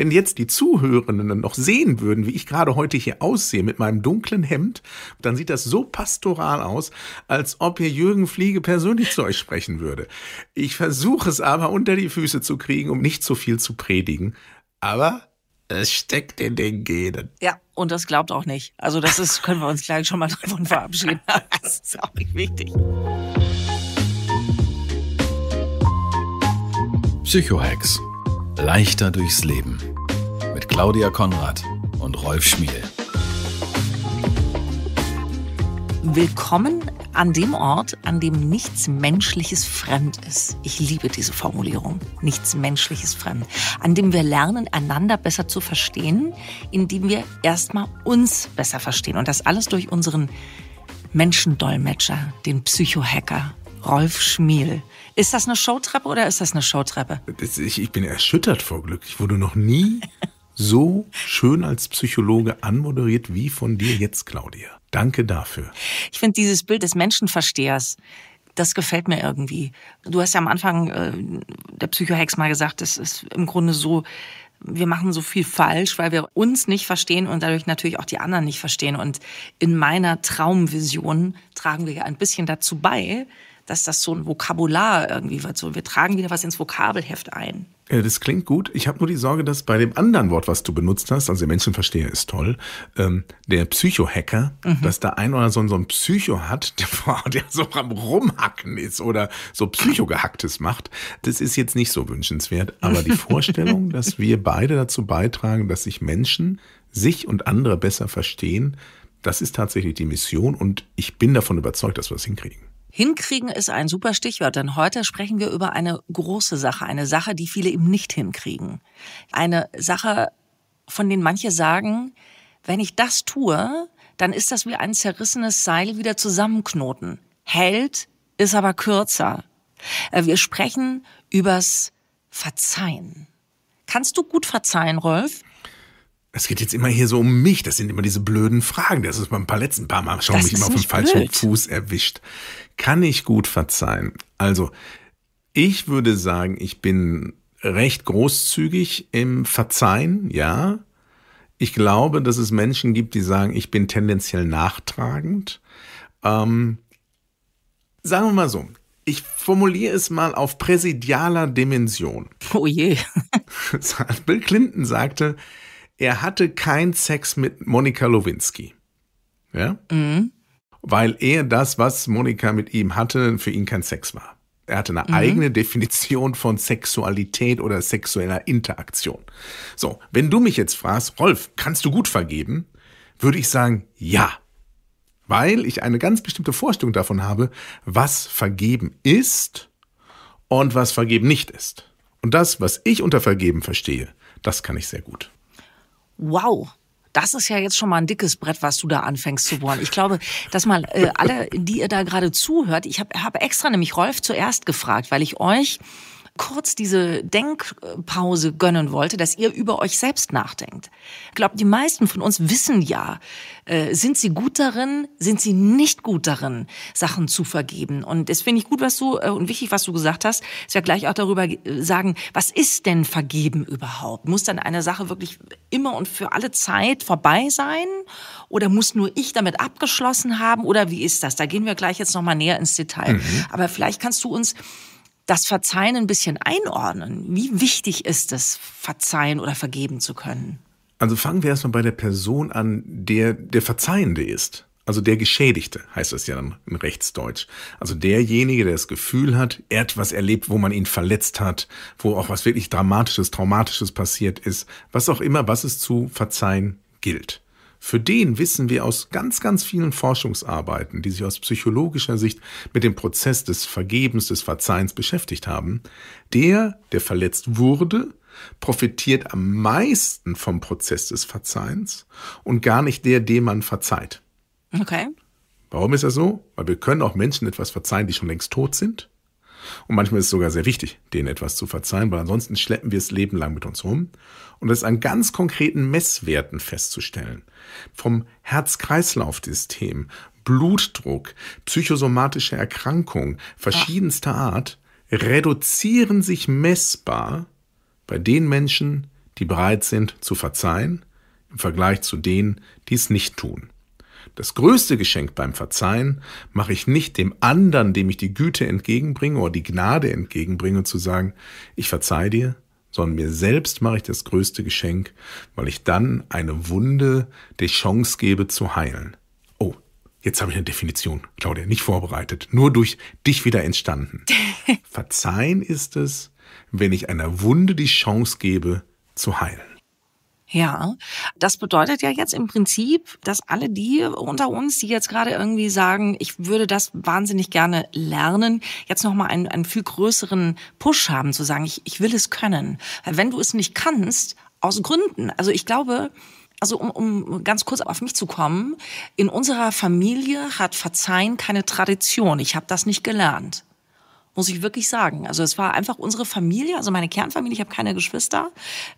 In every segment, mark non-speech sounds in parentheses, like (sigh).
Wenn jetzt die Zuhörenden noch sehen würden, wie ich gerade heute hier aussehe mit meinem dunklen Hemd, dann sieht das so pastoral aus, als ob hier Jürgen Fliege persönlich zu euch sprechen würde. Ich versuche es aber unter die Füße zu kriegen, um nicht so viel zu predigen. Aber es steckt in den Genen. Ja, und das glaubt auch nicht. Also das ist, können wir uns gleich schon mal davon verabschieden. (laughs) Das ist auch nicht wichtig. Psychohex Leichter durchs Leben mit Claudia Konrad und Rolf Schmiel. Willkommen an dem Ort, an dem nichts Menschliches fremd ist. Ich liebe diese Formulierung. Nichts Menschliches fremd. An dem wir lernen, einander besser zu verstehen, indem wir erstmal uns besser verstehen. Und das alles durch unseren Menschendolmetscher, den Psychohacker Rolf Schmiel. Ist das eine Showtreppe oder ist das eine Showtreppe? ich, ich bin erschüttert vor Glück. Ich wurde noch nie so schön als Psychologe anmoderiert wie von dir jetzt, Claudia. Danke dafür. Ich finde dieses Bild des Menschenverstehers, das gefällt mir irgendwie. Du hast ja am Anfang äh, der Psychohex mal gesagt, das ist im Grunde so, wir machen so viel falsch, weil wir uns nicht verstehen und dadurch natürlich auch die anderen nicht verstehen. Und in meiner Traumvision tragen wir ja ein bisschen dazu bei, dass das so ein Vokabular irgendwie wird. So, wir tragen wieder was ins Vokabelheft ein. Ja, das klingt gut. Ich habe nur die Sorge, dass bei dem anderen Wort, was du benutzt hast, also der Menschenversteher ist toll, ähm, der Psycho-Hacker, mhm. dass da ein oder so, so ein Psycho hat, (laughs) der, der so am Rumhacken ist oder so Psycho-Gehacktes macht. Das ist jetzt nicht so wünschenswert. Aber die (laughs) Vorstellung, dass wir beide dazu beitragen, dass sich Menschen, sich und andere besser verstehen, das ist tatsächlich die Mission und ich bin davon überzeugt, dass wir es das hinkriegen. Hinkriegen ist ein super Stichwort, denn heute sprechen wir über eine große Sache, eine Sache, die viele eben nicht hinkriegen. Eine Sache, von denen manche sagen, wenn ich das tue, dann ist das wie ein zerrissenes Seil wieder zusammenknoten. Hält, ist aber kürzer. Äh, wir sprechen übers Verzeihen. Kannst du gut verzeihen, Rolf? Es geht jetzt immer hier so um mich. Das sind immer diese blöden Fragen. Das ist beim paar letzten paar Mal schon mich immer auf den falschen blöd. Fuß erwischt. Kann ich gut verzeihen. Also, ich würde sagen, ich bin recht großzügig im Verzeihen, ja. Ich glaube, dass es Menschen gibt, die sagen, ich bin tendenziell nachtragend. Ähm, sagen wir mal so, ich formuliere es mal auf präsidialer Dimension. Oh je. (laughs) Bill Clinton sagte, er hatte keinen Sex mit Monika Lowinski. Ja? Mhm. Weil er das, was Monika mit ihm hatte, für ihn kein Sex war. Er hatte eine mhm. eigene Definition von Sexualität oder sexueller Interaktion. So, wenn du mich jetzt fragst, Rolf, kannst du gut vergeben? Würde ich sagen, ja. Weil ich eine ganz bestimmte Vorstellung davon habe, was vergeben ist und was vergeben nicht ist. Und das, was ich unter vergeben verstehe, das kann ich sehr gut wow, das ist ja jetzt schon mal ein dickes Brett, was du da anfängst zu bohren. Ich glaube, dass mal äh, alle, die ihr da gerade zuhört, ich habe hab extra nämlich Rolf zuerst gefragt, weil ich euch kurz diese Denkpause gönnen wollte, dass ihr über euch selbst nachdenkt. Ich glaube, die meisten von uns wissen ja, äh, sind sie gut darin, sind sie nicht gut darin, Sachen zu vergeben. Und das finde ich gut, was du äh, und wichtig, was du gesagt hast, ist ja gleich auch darüber äh, sagen, was ist denn vergeben überhaupt? Muss dann eine Sache wirklich immer und für alle Zeit vorbei sein? Oder muss nur ich damit abgeschlossen haben? Oder wie ist das? Da gehen wir gleich jetzt nochmal näher ins Detail. Mhm. Aber vielleicht kannst du uns das Verzeihen ein bisschen einordnen? Wie wichtig ist es, verzeihen oder vergeben zu können? Also fangen wir erstmal bei der Person an, der der Verzeihende ist. Also der Geschädigte heißt das ja dann im Rechtsdeutsch. Also derjenige, der das Gefühl hat, er hat was erlebt, wo man ihn verletzt hat, wo auch was wirklich Dramatisches, Traumatisches passiert ist, was auch immer, was es zu verzeihen gilt. Für den wissen wir aus ganz, ganz vielen Forschungsarbeiten, die sich aus psychologischer Sicht mit dem Prozess des Vergebens, des Verzeihens beschäftigt haben, der, der verletzt wurde, profitiert am meisten vom Prozess des Verzeihens und gar nicht der, dem man verzeiht. Okay. Warum ist das so? Weil wir können auch Menschen etwas verzeihen, die schon längst tot sind. Und manchmal ist es sogar sehr wichtig, denen etwas zu verzeihen, weil ansonsten schleppen wir es lebenlang mit uns rum. Und das ist an ganz konkreten Messwerten festzustellen. Vom Herz-Kreislauf-System, Blutdruck, psychosomatische Erkrankungen verschiedenster Art reduzieren sich messbar bei den Menschen, die bereit sind zu verzeihen, im Vergleich zu denen, die es nicht tun. Das größte Geschenk beim Verzeihen mache ich nicht dem anderen, dem ich die Güte entgegenbringe oder die Gnade entgegenbringe, zu sagen, ich verzeihe dir, sondern mir selbst mache ich das größte Geschenk, weil ich dann eine Wunde die Chance gebe zu heilen. Oh, jetzt habe ich eine Definition, Claudia, nicht vorbereitet, nur durch dich wieder entstanden. (laughs) Verzeihen ist es, wenn ich einer Wunde die Chance gebe zu heilen. Ja, das bedeutet ja jetzt im Prinzip, dass alle die unter uns, die jetzt gerade irgendwie sagen, ich würde das wahnsinnig gerne lernen, jetzt nochmal einen, einen viel größeren Push haben, zu sagen, ich, ich will es können. Weil wenn du es nicht kannst, aus Gründen, also ich glaube, also um, um ganz kurz auf mich zu kommen, in unserer Familie hat Verzeihen keine Tradition. Ich habe das nicht gelernt muss ich wirklich sagen. Also es war einfach unsere Familie, also meine Kernfamilie, ich habe keine Geschwister.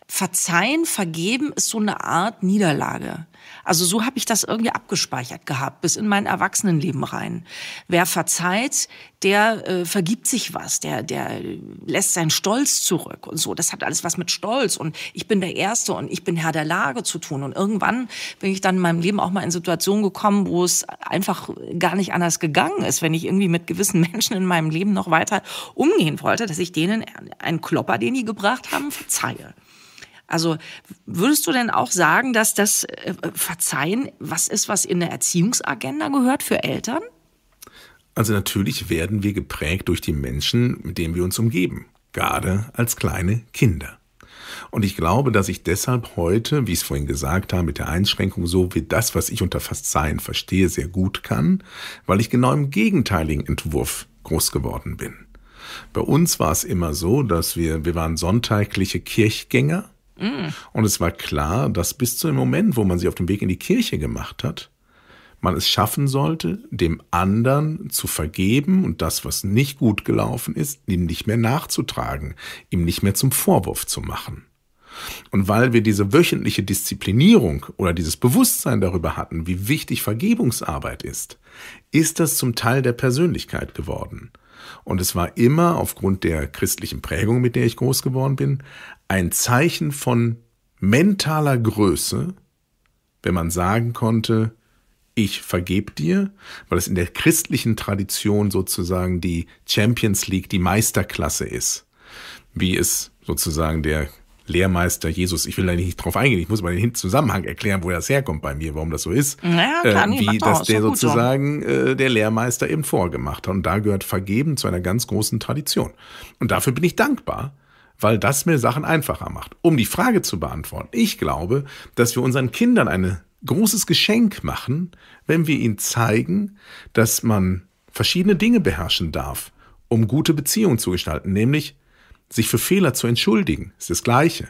Verzeihen, vergeben ist so eine Art Niederlage. Also so habe ich das irgendwie abgespeichert gehabt, bis in mein Erwachsenenleben rein. Wer verzeiht, der äh, vergibt sich was, der, der lässt seinen Stolz zurück und so. Das hat alles was mit Stolz und ich bin der Erste und ich bin Herr der Lage zu tun. Und irgendwann bin ich dann in meinem Leben auch mal in Situationen gekommen, wo es einfach gar nicht anders gegangen ist, wenn ich irgendwie mit gewissen (laughs) Menschen in meinem Leben noch weiter umgehen wollte, dass ich denen einen Klopper, den die gebracht haben, verzeihe. Also würdest du denn auch sagen, dass das äh, Verzeihen was ist, was in der Erziehungsagenda gehört für Eltern? Also natürlich werden wir geprägt durch die Menschen, mit denen wir uns umgeben, gerade als kleine Kinder. Und ich glaube, dass ich deshalb heute, wie ich es vorhin gesagt habe, mit der Einschränkung so wie das, was ich unter Verzeihen verstehe, sehr gut kann, weil ich genau im gegenteiligen Entwurf groß geworden bin. Bei uns war es immer so, dass wir, wir waren sonntägliche Kirchgänger Mm. Und es war klar, dass bis zu dem Moment, wo man sich auf dem Weg in die Kirche gemacht hat, man es schaffen sollte, dem anderen zu vergeben und das, was nicht gut gelaufen ist, ihm nicht mehr nachzutragen, ihm nicht mehr zum Vorwurf zu machen. Und weil wir diese wöchentliche Disziplinierung oder dieses Bewusstsein darüber hatten, wie wichtig Vergebungsarbeit ist, ist das zum Teil der Persönlichkeit geworden. Und es war immer aufgrund der christlichen Prägung, mit der ich groß geworden bin, ein Zeichen von mentaler Größe, wenn man sagen konnte, ich vergeb dir, weil es in der christlichen Tradition sozusagen die Champions League, die Meisterklasse ist, wie es sozusagen der Lehrmeister Jesus, ich will da nicht drauf eingehen, ich muss mal den Zusammenhang erklären, wo das herkommt bei mir, warum das so ist, ja, äh, klar, äh, wie das der sozusagen äh, der Lehrmeister eben vorgemacht hat. Und da gehört Vergeben zu einer ganz großen Tradition. Und dafür bin ich dankbar, weil das mir Sachen einfacher macht. Um die Frage zu beantworten, ich glaube, dass wir unseren Kindern ein großes Geschenk machen, wenn wir ihnen zeigen, dass man verschiedene Dinge beherrschen darf, um gute Beziehungen zu gestalten, nämlich sich für Fehler zu entschuldigen, ist das Gleiche.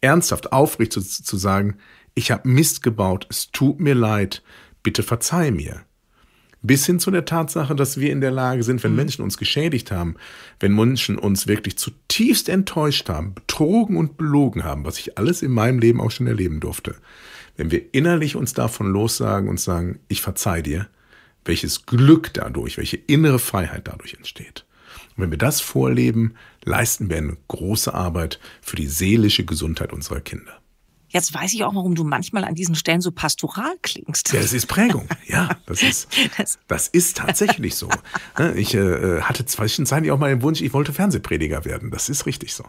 Ernsthaft, aufrecht zu, zu sagen, ich habe Mist gebaut, es tut mir leid, bitte verzeih mir. Bis hin zu der Tatsache, dass wir in der Lage sind, wenn mhm. Menschen uns geschädigt haben, wenn Menschen uns wirklich zutiefst enttäuscht haben, betrogen und belogen haben, was ich alles in meinem Leben auch schon erleben durfte, wenn wir innerlich uns davon lossagen und sagen, ich verzeih dir, welches Glück dadurch, welche innere Freiheit dadurch entsteht. Und wenn wir das vorleben, leisten wir eine große Arbeit für die seelische Gesundheit unserer Kinder. Jetzt weiß ich auch, warum du manchmal an diesen Stellen so pastoral klingst. Ja, das ist Prägung. Ja, das ist, (laughs) das ist tatsächlich so. (laughs) Ne, ich äh, hatte zwischenzeitlich auch mal den Wunsch, ich wollte Fernsehprediger werden. Das ist richtig so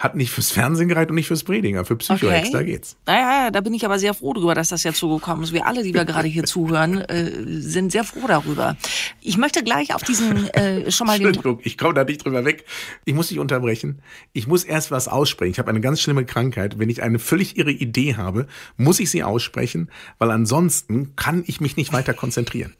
hat nicht fürs Fernsehen gereicht und nicht fürs Prediger, für Psychoex, okay. da geht's. Naja, da bin ich aber sehr froh darüber, dass das ja zugekommen ist. Wir alle, die wir gerade hier (laughs) zuhören, äh, sind sehr froh darüber. Ich möchte gleich auf diesen äh, schon mal Entschuldigung, den ich komme da nicht drüber weg. Ich muss dich unterbrechen. Ich muss erst was aussprechen. Ich habe eine ganz schlimme Krankheit. Wenn ich eine völlig irre Idee habe, muss ich sie aussprechen, weil ansonsten kann ich mich nicht weiter konzentrieren.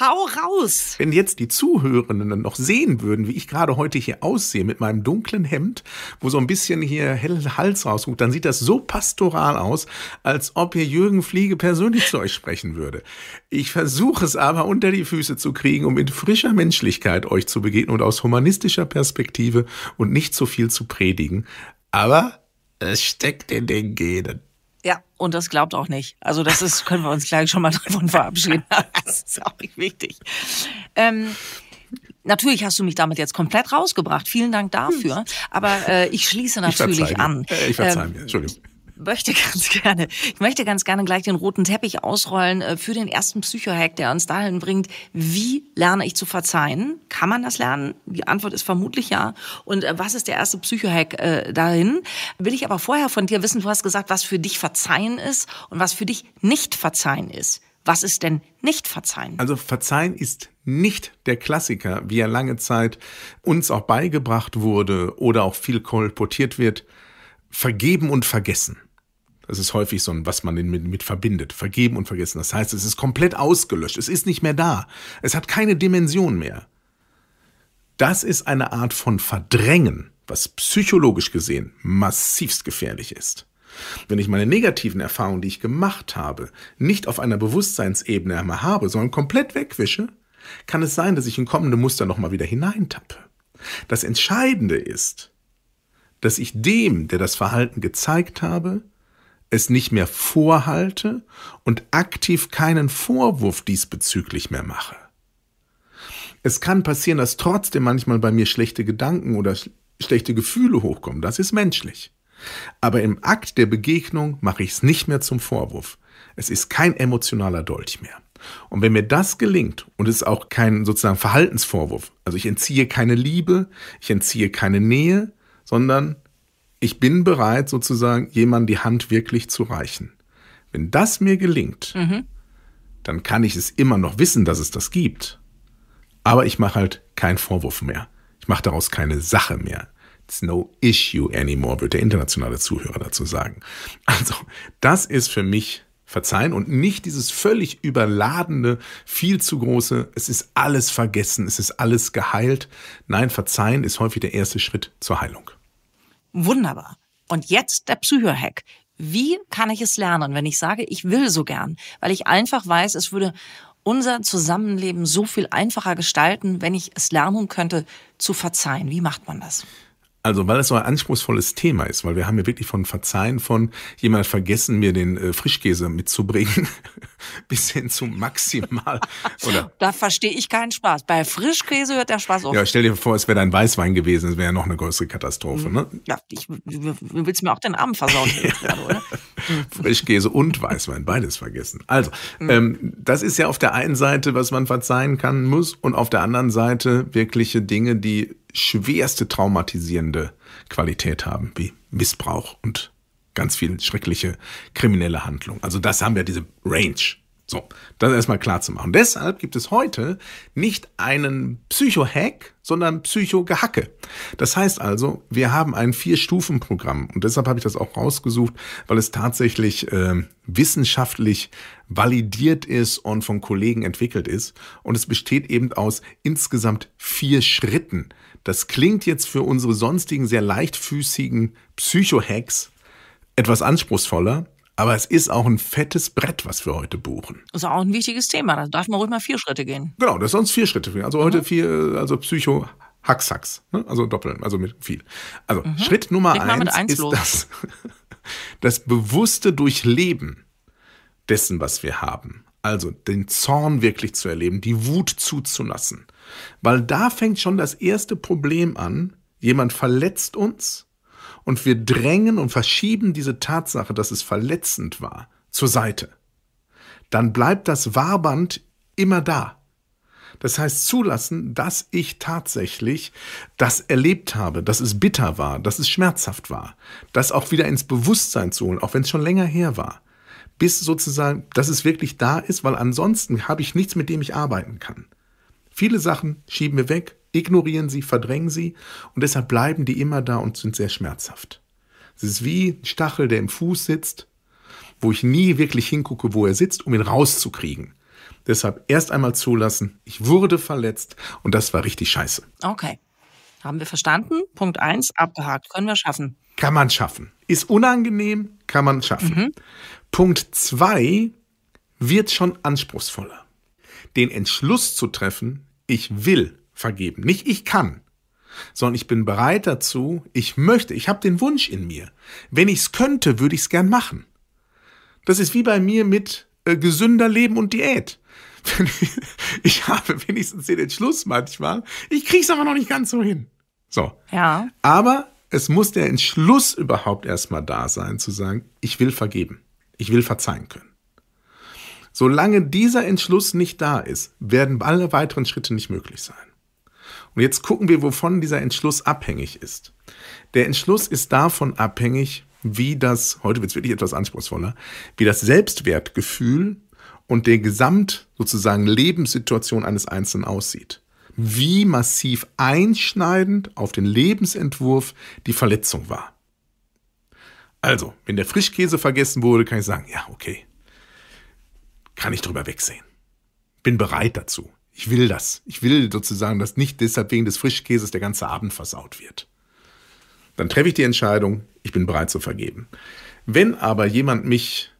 Hau raus! Wenn jetzt die Zuhörenden noch sehen würden, wie ich gerade heute hier aussehe mit meinem dunklen Hemd, wo so ein bisschen hier hell Hals rausguckt, dann sieht das so pastoral aus, als ob hier Jürgen Fliege persönlich zu euch sprechen würde. Ich versuche es aber unter die Füße zu kriegen, um in frischer Menschlichkeit euch zu begegnen und aus humanistischer Perspektive und nicht so viel zu predigen. Aber es steckt in den Genen. Ja, und das glaubt auch nicht. Also das ist, können wir uns gleich schon mal davon verabschieden. (laughs) Das ist auch nicht wichtig. Ähm, natürlich hast du mich damit jetzt komplett rausgebracht. Vielen Dank dafür. Hm. Aber äh, ich schließe natürlich ich an. ich verzeihe äh, ähm, mir. Entschuldigung möchte (laughs) ganz gerne, ich möchte ganz gerne gleich den roten Teppich ausrollen äh, für den ersten Psychohack, der uns dahin bringt, wie lerne ich zu verzeihen? Kann man das lernen? Die Antwort ist vermutlich ja. Und äh, was ist der erste Psychohack äh, dahin? Will ich aber vorher von dir wissen, du hast gesagt, was für dich verzeihen ist und was für dich nicht verzeihen ist. Was ist denn nicht verzeihen? Also verzeihen ist nicht der Klassiker, wie er lange Zeit uns auch beigebracht wurde oder auch viel kolportiert wird. Vergeben und vergessen. Das ist häufig so ein, was man mit, mit verbindet. Vergeben und vergessen. Das heißt, es ist komplett ausgelöscht. Es ist nicht mehr da. Es hat keine Dimension mehr. Das ist eine Art von Verdrängen, was psychologisch gesehen massivst gefährlich ist. Wenn ich meine negativen Erfahrungen, die ich gemacht habe, nicht auf einer Bewusstseinsebene einmal habe, sondern komplett wegwische, kann es sein, dass ich in kommende Muster nochmal wieder hineintappe. Das Entscheidende ist, dass ich dem, der das Verhalten gezeigt habe, es nicht mehr vorhalte und aktiv keinen Vorwurf diesbezüglich mehr mache. Es kann passieren, dass trotzdem manchmal bei mir schlechte Gedanken oder schlechte Gefühle hochkommen. Das ist menschlich. Aber im Akt der Begegnung mache ich es nicht mehr zum Vorwurf. Es ist kein emotionaler Dolch mehr. Und wenn mir das gelingt, und es ist auch kein sozusagen Verhaltensvorwurf, also ich entziehe keine Liebe, ich entziehe keine Nähe, sondern ich bin bereit, sozusagen jemand die Hand wirklich zu reichen. Wenn das mir gelingt, mhm. dann kann ich es immer noch wissen, dass es das gibt. Aber ich mache halt keinen Vorwurf mehr. Ich mache daraus keine Sache mehr. It's no issue anymore, wird der internationale Zuhörer dazu sagen. Also, das ist für mich verzeihen und nicht dieses völlig überladene, viel zu große, es ist alles vergessen, es ist alles geheilt. Nein, verzeihen ist häufig der erste Schritt zur Heilung. Wunderbar. Und jetzt der Psycho-Hack. Wie kann ich es lernen, wenn ich sage, ich will so gern, weil ich einfach weiß, es würde unser Zusammenleben so viel einfacher gestalten, wenn ich es lernen könnte, zu verzeihen. Wie macht man das? Also, weil das so ein anspruchsvolles Thema ist, weil wir haben ja wirklich von Verzeihen von jemand vergessen, mir den äh, Frischkäse mitzubringen, (laughs) bis hin zu maximal. (laughs) Oder? Da verstehe ich keinen Spaß. Bei Frischkäse hört der Spaß auf. Ja, stell dir vor, es wäre dein Weißwein gewesen, das wäre ja noch eine größere Katastrophe. Hm. Ne? Ja, ich, du willst mir auch den Arm versauen. (laughs) gerade, oder? Frischkäse und Weißwein, beides vergessen. Also, hm. ähm, das ist ja auf der einen Seite, was man verzeihen kann, muss, und auf der anderen Seite wirkliche Dinge, die schwerste traumatisierende Qualität haben, wie Missbrauch und ganz viel schreckliche kriminelle Handlungen. Also das haben wir diese Range. So, das erstmal klar zu machen. Deshalb gibt es heute nicht einen Psycho-Hack, sondern Psycho-Gehacke. Das heißt also, wir haben ein Vier-Stufen-Programm und deshalb habe ich das auch rausgesucht, weil es tatsächlich äh, wissenschaftlich validiert ist und von Kollegen entwickelt ist. Und es besteht eben aus insgesamt vier Schritten, das klingt jetzt für unsere sonstigen sehr leichtfüßigen Psycho-Hacks etwas anspruchsvoller, aber es ist auch ein fettes Brett, was wir heute buchen. Das ist auch ein wichtiges Thema. Da darf man ruhig mal vier Schritte gehen. Genau, das sonst vier Schritte. Also mhm. heute vier, also Psycho. Hacks, Hacks, ne? also doppeln, also mit viel. Also mhm. Schritt Nummer eins, eins, ist das, (laughs) das bewusste Durchleben dessen, was wir haben. Also den Zorn wirklich zu erleben, die Wut zuzulassen. Weil da fängt schon das erste Problem an. Jemand verletzt uns und wir drängen und verschieben diese Tatsache, dass es verletzend war, zur Seite. Dann bleibt das Warband immer da. Das heißt zulassen, dass ich tatsächlich das erlebt habe, dass es bitter war, dass es schmerzhaft war. Das auch wieder ins Bewusstsein zu holen, auch wenn es schon länger her war bis sozusagen, dass es wirklich da ist, weil ansonsten habe ich nichts, mit dem ich arbeiten kann. Viele Sachen schieben wir weg, ignorieren sie, verdrängen sie und deshalb bleiben die immer da und sind sehr schmerzhaft. Es ist wie ein Stachel, der im Fuß sitzt, wo ich nie wirklich hingucke, wo er sitzt, um ihn rauszukriegen. Deshalb erst einmal zulassen, ich wurde verletzt und das war richtig scheiße. Okay. Haben wir verstanden? Punkt eins abgehakt. Können wir schaffen. Kann man schaffen. Ist unangenehm, kann man schaffen. Mhm. Punkt zwei wird schon anspruchsvoller. Den Entschluss zu treffen, ich will vergeben. Nicht ich kann, sondern ich bin bereit dazu, ich möchte, ich habe den Wunsch in mir. Wenn ich es könnte, würde ich es gern machen. Das ist wie bei mir mit äh, gesünder Leben und Diät ich habe wenigstens den Entschluss manchmal. Ich krieg's aber noch nicht ganz so hin. So. Ja. Aber es muss der Entschluss überhaupt erstmal da sein, zu sagen, ich will vergeben. Ich will verzeihen können. Solange dieser Entschluss nicht da ist, werden alle weiteren Schritte nicht möglich sein. Und jetzt gucken wir, wovon dieser Entschluss abhängig ist. Der Entschluss ist davon abhängig, wie das, heute wird es wirklich etwas anspruchsvoller, wie das Selbstwertgefühl und der Gesamt sozusagen Lebenssituation eines Einzelnen aussieht. Wie massiv einschneidend auf den Lebensentwurf die Verletzung war. Also, wenn der Frischkäse vergessen wurde, kann ich sagen, ja, okay. Kann ich drüber wegsehen. Bin bereit dazu. Ich will das. Ich will sozusagen, dass nicht deshalb wegen des Frischkäses der ganze Abend versaut wird. Dann treffe ich die Entscheidung, ich bin bereit zu vergeben. Wenn aber jemand mich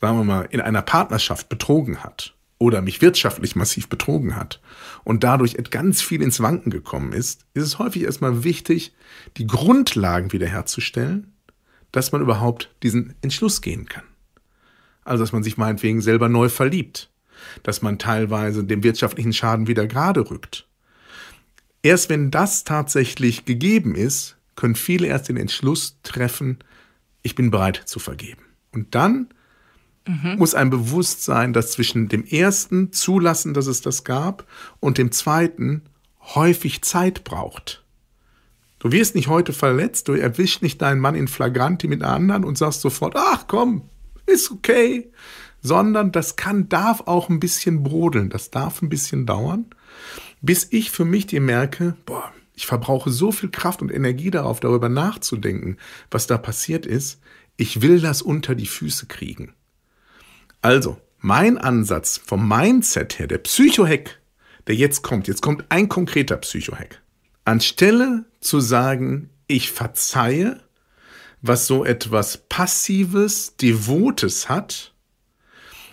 sagen wir mal, in einer Partnerschaft betrogen hat oder mich wirtschaftlich massiv betrogen hat und dadurch ganz viel ins Wanken gekommen ist, ist es häufig erstmal wichtig, die Grundlagen wiederherzustellen, dass man überhaupt diesen Entschluss gehen kann. Also, dass man sich meinetwegen selber neu verliebt, dass man teilweise den wirtschaftlichen Schaden wieder gerade rückt. Erst wenn das tatsächlich gegeben ist, können viele erst den Entschluss treffen, ich bin bereit zu vergeben. Und dann Mhm. Muss ein Bewusstsein, dass zwischen dem ersten Zulassen, dass es das gab, und dem zweiten häufig Zeit braucht. Du wirst nicht heute verletzt, du erwischst nicht deinen Mann in Flagranti mit anderen und sagst sofort, ach komm, ist okay, sondern das kann, darf auch ein bisschen brodeln, das darf ein bisschen dauern, bis ich für mich dir merke, boah, ich verbrauche so viel Kraft und Energie darauf, darüber nachzudenken, was da passiert ist, ich will das unter die Füße kriegen. Also, mein Ansatz vom Mindset her, der Psychohack, der jetzt kommt, jetzt kommt ein konkreter Psychohack. Anstelle zu sagen, ich verzeihe, was so etwas Passives, Devotes hat,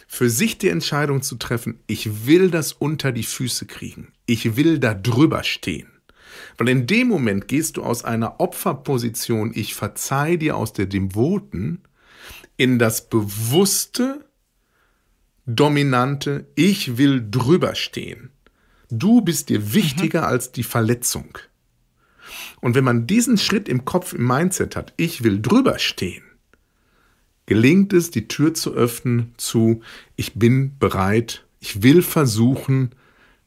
für sich die Entscheidung zu treffen, ich will das unter die Füße kriegen, ich will da drüber stehen. Weil in dem Moment gehst du aus einer Opferposition, ich verzeihe dir aus der Devoten, in das bewusste dominante Ich will drüber stehen. Du bist dir mhm. wichtiger mhm. als die Verletzung. Und wenn man diesen Schritt im Kopf, im Mindset hat, ich will drüber stehen, gelingt es, die Tür zu öffnen zu, ich bin bereit, ich will versuchen,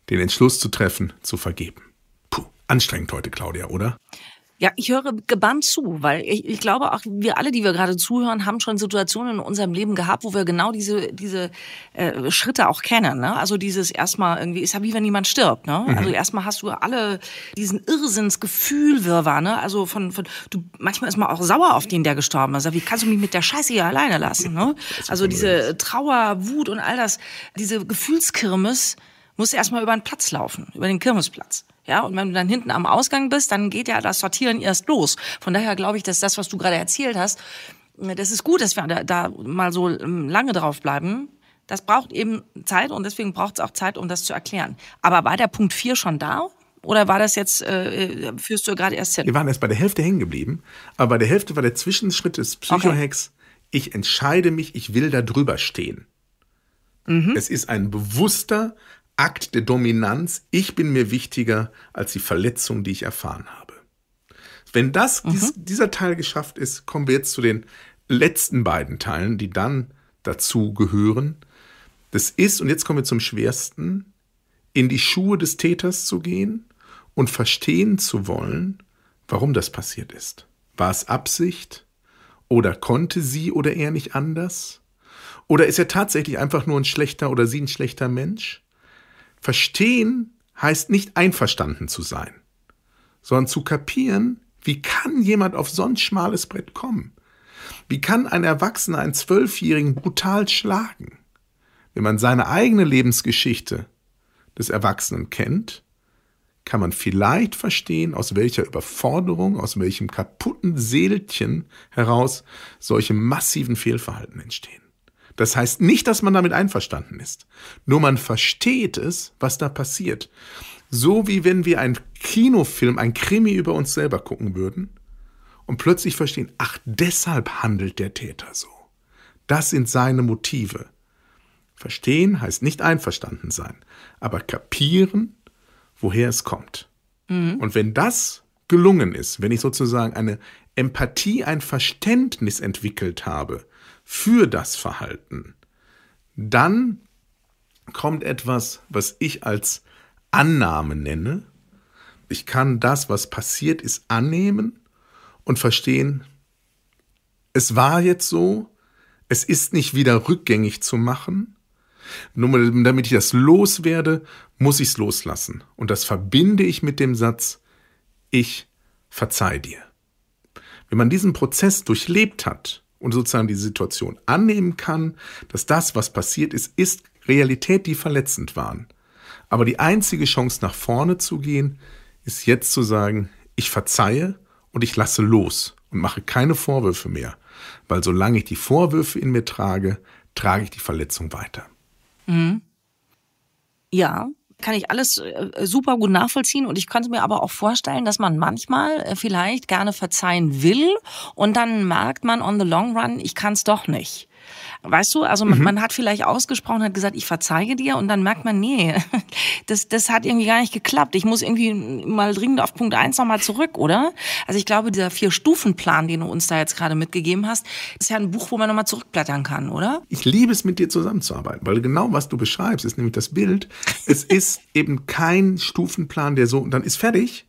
den Entschluss zu treffen, zu vergeben. Puh, anstrengend heute, Claudia, oder? Ja, ich höre gebannt zu, weil ich, ich glaube auch wir alle, die wir gerade zuhören, haben schon Situationen in unserem Leben gehabt, wo wir genau diese diese äh, Schritte auch kennen. Ne? Also dieses erstmal irgendwie ist ja wie wenn jemand stirbt. Ne? Mhm. Also erstmal hast du alle diesen Irrsinnsgefühlwirrwarr. Ne? Also von von du manchmal ist man auch sauer auf den, der gestorben ist. Wie kannst du mich mit der Scheiße hier alleine lassen? Ne? Also diese Trauer, Wut und all das, diese Gefühlskirmes muss erstmal über den Platz laufen, über den Kirmesplatz. Ja, und wenn du dann hinten am Ausgang bist, dann geht ja das Sortieren erst los. Von daher glaube ich, dass das, was du gerade erzählt hast, äh, das ist gut, dass wir da, da mal so ähm, lange drauf bleiben. Das braucht eben Zeit und deswegen braucht es auch Zeit, um das zu erklären. Aber war der Punkt 4 schon da? Oder war das jetzt, äh, äh, führst du gerade erst hin? Wir waren erst bei der Hälfte hängen geblieben, aber bei der Hälfte war der Zwischenschritt des Psychohacks. Okay. Ich entscheide mich, ich will da drüber stehen. Mhm. Es ist ein bewusster Akt der Dominanz, ich bin mir wichtiger als die Verletzung, die ich erfahren habe. Wenn das, mhm. dies, dieser Teil geschafft ist, kommen wir jetzt zu den letzten beiden Teilen, die dann dazu gehören. Das ist, und jetzt kommen wir zum schwersten, in die Schuhe des Täters zu gehen und verstehen zu wollen, warum das passiert ist. War es Absicht? Oder konnte sie oder er nicht anders? Oder ist er tatsächlich einfach nur ein schlechter oder sie ein schlechter Mensch? Verstehen heißt nicht einverstanden zu sein, sondern zu kapieren, wie kann jemand auf sonst schmales Brett kommen? Wie kann ein Erwachsener einen Zwölfjährigen brutal schlagen? Wenn man seine eigene Lebensgeschichte des Erwachsenen kennt, kann man vielleicht verstehen, aus welcher Überforderung, aus welchem kaputten Seelchen heraus solche massiven Fehlverhalten entstehen. Das heißt nicht, dass man damit einverstanden ist. Nur man versteht es, was da passiert. So wie wenn wir einen Kinofilm, ein Krimi über uns selber gucken würden und plötzlich verstehen, ach, deshalb handelt der Täter so. Das sind seine Motive. Verstehen heißt nicht einverstanden sein, aber kapieren, woher es kommt. Mhm. Und wenn das gelungen ist, wenn ich sozusagen eine Empathie, ein Verständnis entwickelt habe für das Verhalten, dann kommt etwas, was ich als Annahme nenne. Ich kann das, was passiert ist, annehmen und verstehen, es war jetzt so, es ist nicht wieder rückgängig zu machen. Nur damit ich das loswerde, muss ich es loslassen. Und das verbinde ich mit dem Satz, ich verzeih dir. Wenn man diesen Prozess durchlebt hat, und sozusagen die Situation annehmen kann, dass das, was passiert ist, ist Realität, die verletzend waren. Aber die einzige Chance, nach vorne zu gehen, ist jetzt zu sagen, ich verzeihe und ich lasse los und mache keine Vorwürfe mehr. Weil solange ich die Vorwürfe in mir trage, trage ich die Verletzung weiter. Mhm. Ja, kann ich alles äh, super gut nachvollziehen und ich könnte mir aber auch vorstellen, dass man manchmal äh, vielleicht gerne verzeihen will und dann merkt man on the long run, ich kann es doch nicht. Weißt du, also man, mhm. man hat vielleicht ausgesprochen, hat gesagt, ich verzeige dir und dann merkt man, nee, (laughs) das, das hat irgendwie gar nicht geklappt. Ich muss irgendwie mal dringend auf Punkt 1 nochmal zurück, oder? Also ich glaube, dieser Vier-Stufen-Plan, den du uns da jetzt gerade mitgegeben hast, ist ja ein Buch, wo man nochmal zurückblättern kann, oder? Ich liebe es, mit dir zusammenzuarbeiten, weil genau was du beschreibst, ist nämlich das Bild. (laughs) Es ist eben kein Stufenplan, der so und dann ist fertig,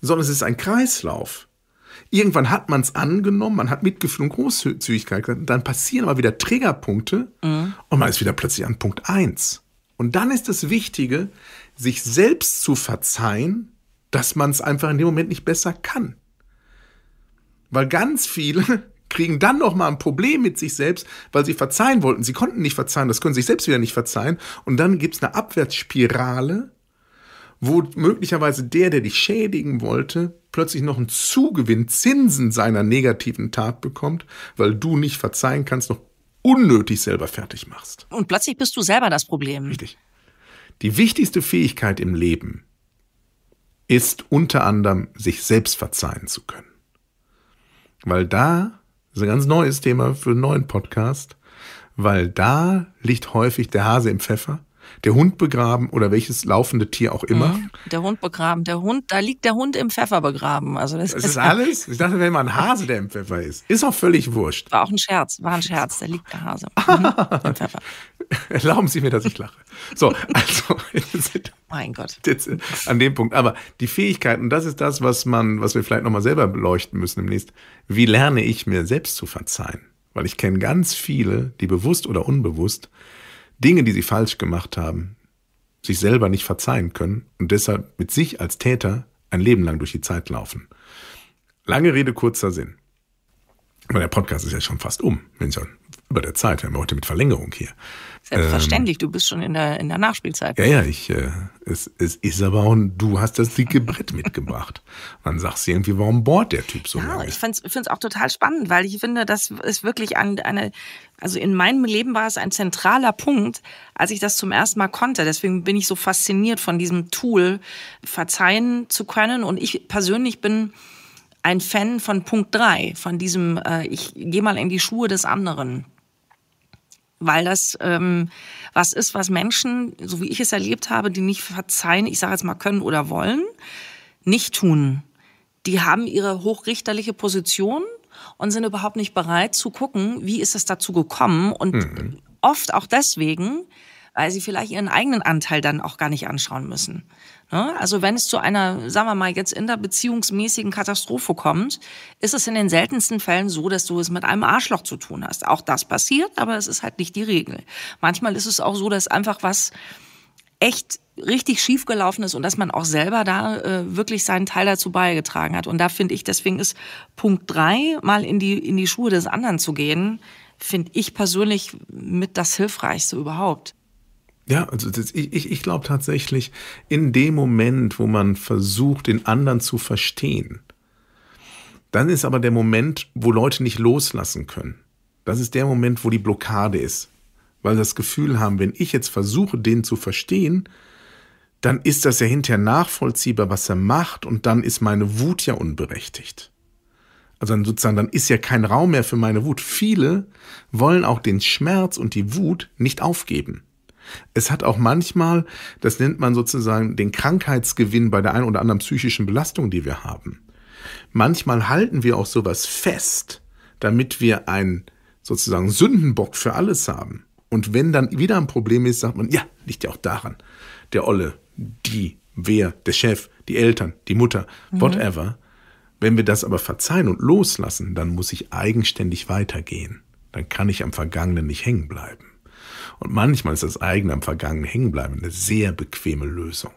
sondern es ist ein Kreislauf. Irgendwann hat man es angenommen, man hat Mitgefühl und Großzügigkeit. Dann passieren aber wieder Triggerpunkte mhm. und man ist wieder plötzlich an Punkt 1. Und dann ist das Wichtige, sich selbst zu verzeihen, dass man es einfach in dem Moment nicht besser kann. Weil ganz viele (laughs) kriegen dann noch mal ein Problem mit sich selbst, weil sie verzeihen wollten. Sie konnten nicht verzeihen, das können sie sich selbst wieder nicht verzeihen. Und dann gibt es eine Abwärtsspirale, wo möglicherweise der, der dich schädigen wollte, plötzlich noch einen Zugewinn Zinsen seiner negativen Tat bekommt, weil du nicht verzeihen kannst, noch unnötig selber fertig machst. Und plötzlich bist du selber das Problem. Richtig. Die wichtigste Fähigkeit im Leben ist unter anderem, sich selbst verzeihen zu können. Weil da, das ist ein ganz neues Thema für einen neuen Podcast, weil da liegt häufig der Hase im Pfeffer der Hund begraben oder welches laufende Tier auch immer. Mhm. der Hund begraben, der Hund, da liegt der Hund im Pfeffer begraben. Also das, das ist alles. Ich dachte, wenn man ein Hase, der im Pfeffer ist, ist auch völlig wurscht. War auch ein Scherz, war ein Scherz, da liegt der Hase (laughs) im Pfeffer. Erlauben Sie mir, dass ich lache. So, also (laughs) mein Gott. Jetzt, an dem Punkt. Aber die Fähigkeiten, und das ist das, was man, was wir vielleicht nochmal selber beleuchten müssen demnächst. Wie lerne ich mir selbst zu verzeihen? Weil ich kenne ganz viele, die bewusst oder unbewusst Dinge, die sie falsch gemacht haben, sich selber nicht verzeihen können und deshalb mit sich als Täter ein Leben lang durch die Zeit laufen. Lange Rede, kurzer Sinn. Weil der Podcast ist ja schon fast um, wenn schon über der Zeit. Wir haben heute mit Verlängerung hier. Selbstverständlich, ähm, du bist schon in der, in der Nachspielzeit. Ja, ja, ich, äh, es, es ist aber auch, du hast das dicke Brett mitgebracht. (laughs) Man sagt du irgendwie, warum bohrt der Typ so ja, lange? Ich finde es auch total spannend, weil ich finde, das ist wirklich ein, eine, also in meinem Leben war es ein zentraler Punkt, als ich das zum ersten Mal konnte. Deswegen bin ich so fasziniert von diesem Tool, verzeihen zu können. Und ich persönlich bin, ein Fan von Punkt 3, von diesem, äh, ich gehe mal in die Schuhe des anderen weil das ähm, was ist, was Menschen, so wie ich es erlebt habe, die nicht verzeihen, ich sage jetzt mal können oder wollen, nicht tun. Die haben ihre hochrichterliche Position und sind überhaupt nicht bereit zu gucken, wie ist es dazu gekommen und mhm. oft auch deswegen weil sie vielleicht ihren eigenen Anteil dann auch gar nicht anschauen müssen. Ne? Also wenn es zu einer, sagen wir mal, jetzt in der beziehungsmäßigen Katastrophe kommt, ist es in den seltensten Fällen so, dass du es mit einem Arschloch zu tun hast. Auch das passiert, aber es ist halt nicht die Regel. Manchmal ist es auch so, dass einfach was echt richtig schief gelaufen ist und dass man auch selber da äh, wirklich seinen Teil dazu beigetragen hat. Und da finde ich, deswegen ist Punkt drei, mal in die, in die Schuhe des anderen zu gehen, finde ich persönlich mit das Hilfreichste überhaupt. Ja, also das, ich, ich, ich glaube tatsächlich, in dem Moment, wo man versucht, den anderen zu verstehen, dann ist aber der Moment, wo Leute nicht loslassen können. Das ist der Moment, wo die Blockade ist. Weil sie das Gefühl haben, wenn ich jetzt versuche, den zu verstehen, dann ist das ja hinterher nachvollziehbar, was er macht, und dann ist meine Wut ja unberechtigt. Also dann sozusagen, dann ist ja kein Raum mehr für meine Wut. Viele wollen auch den Schmerz und die Wut nicht aufgeben. Es hat auch manchmal, das nennt man sozusagen den Krankheitsgewinn bei der ein oder anderen psychischen Belastung, die wir haben. Manchmal halten wir auch sowas fest, damit wir einen sozusagen Sündenbock für alles haben. Und wenn dann wieder ein Problem ist, sagt man, ja, liegt ja auch daran. Der Olle, die, wer, der Chef, die Eltern, die Mutter, mhm. whatever. Mhm. Wenn wir das aber verzeihen und loslassen, dann muss ich eigenständig weitergehen. Dann kann ich am Vergangenen nicht hängen bleiben. Und manchmal ist das eigene am Vergangenen hängenbleiben eine sehr bequeme Lösung.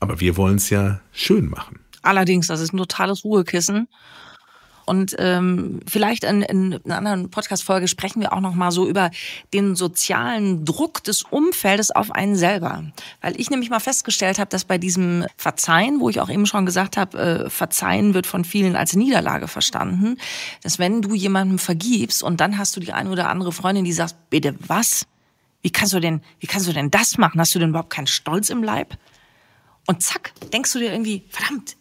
Aber wir wollen es ja schön machen. Allerdings, das ist ein totales Ruhekissen. Und ähm, vielleicht in, in einer anderen Podcast-Folge sprechen wir auch noch mal so über den sozialen Druck des Umfeldes auf einen selber. Weil ich nämlich mal festgestellt habe, dass bei diesem Verzeihen, wo ich auch eben schon gesagt habe, äh, Verzeihen wird von vielen als Niederlage verstanden, dass wenn du jemandem vergibst und dann hast du die eine oder andere Freundin, die sagt, bitte was? Wie kannst du denn, wie kannst du denn das machen? Hast du denn überhaupt keinen Stolz im Leib? Und zack, denkst du dir irgendwie, verdammt,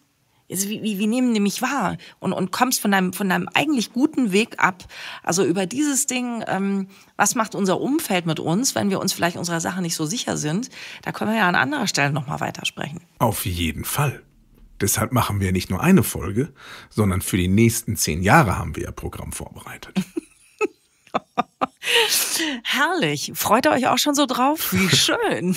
also wie, wie, wie nehmen die mich wahr? Und, und kommst von deinem, von deinem eigentlich guten Weg ab. Also über dieses Ding, ähm, was macht unser Umfeld mit uns, wenn wir uns vielleicht unserer Sache nicht so sicher sind, da können wir ja an anderer Stelle nochmal weitersprechen. Auf jeden Fall. Deshalb machen wir nicht nur eine Folge, sondern für die nächsten zehn Jahre haben wir ja Programm vorbereitet. (laughs) Herrlich. Freut ihr euch auch schon so drauf? Wie (laughs) schön.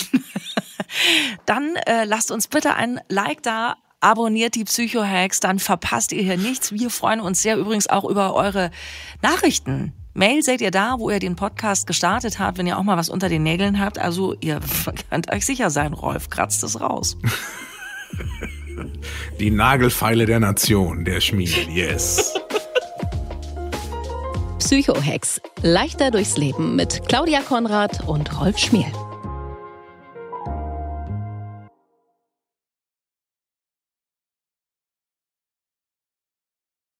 (laughs) Dann äh, lasst uns bitte ein Like da, abonniert die Psycho-Hacks, dann verpasst ihr hier nichts. Wir freuen uns sehr übrigens auch über eure Nachrichten. Mail seht ihr da, wo ihr den Podcast gestartet habt, wenn ihr auch mal was unter den Nägeln habt. Also ihr (laughs) könnt euch sicher sein, Rolf kratzt es raus. Die Nagelfeile der Nation, der Schmied, yes. Psychohex. Leichter durchs Leben mit Claudia Konrad und Rolf Schmiel.